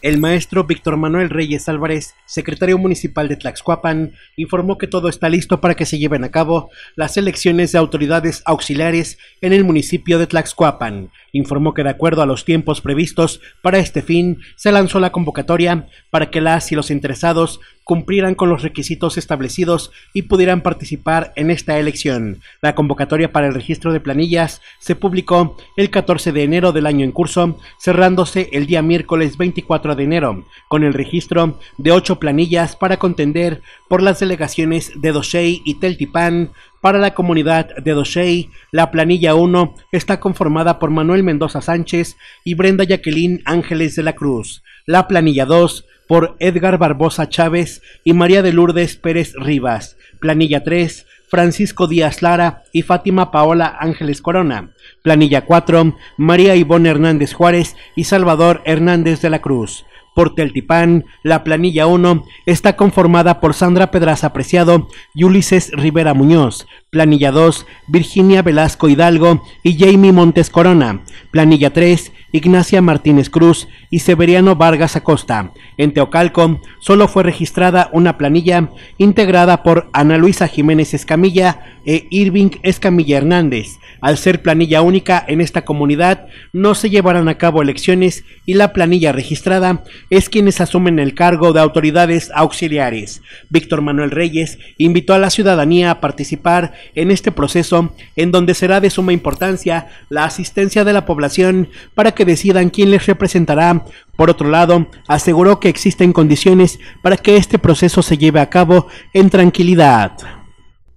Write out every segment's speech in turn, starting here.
El maestro Víctor Manuel Reyes Álvarez, secretario municipal de Tlaxcuapan, informó que todo está listo para que se lleven a cabo las elecciones de autoridades auxiliares en el municipio de Tlaxcuapan. Informó que de acuerdo a los tiempos previstos para este fin, se lanzó la convocatoria para que las y los interesados cumplieran con los requisitos establecidos y pudieran participar en esta elección. La convocatoria para el registro de planillas se publicó el 14 de enero del año en curso, cerrándose el día miércoles 24 de enero, con el registro de ocho planillas para contender por las delegaciones de Doshei y Teltipán, para la comunidad de Doshey, la planilla 1 está conformada por Manuel Mendoza Sánchez y Brenda Jacqueline Ángeles de la Cruz. La planilla 2 por Edgar Barbosa Chávez y María de Lourdes Pérez Rivas. Planilla 3, Francisco Díaz Lara y Fátima Paola Ángeles Corona. Planilla 4, María Ivonne Hernández Juárez y Salvador Hernández de la Cruz. Por Teltipán, la planilla 1 está conformada por Sandra Pedraza Preciado y Ulises Rivera Muñoz. Planilla 2, Virginia Velasco Hidalgo y Jamie Montes Corona. Planilla 3, Ignacia Martínez Cruz y Severiano Vargas Acosta. En Teocalco solo fue registrada una planilla integrada por Ana Luisa Jiménez Escamilla e Irving Escamilla Hernández. Al ser planilla única en esta comunidad no se llevarán a cabo elecciones y la planilla registrada es quienes asumen el cargo de autoridades auxiliares. Víctor Manuel Reyes invitó a la ciudadanía a participar en este proceso en donde será de suma importancia la asistencia de la población para que decidan quién les representará por otro lado, aseguró que existen condiciones para que este proceso se lleve a cabo en tranquilidad.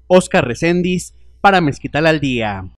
Oscar Recendis para Mezquital al Día.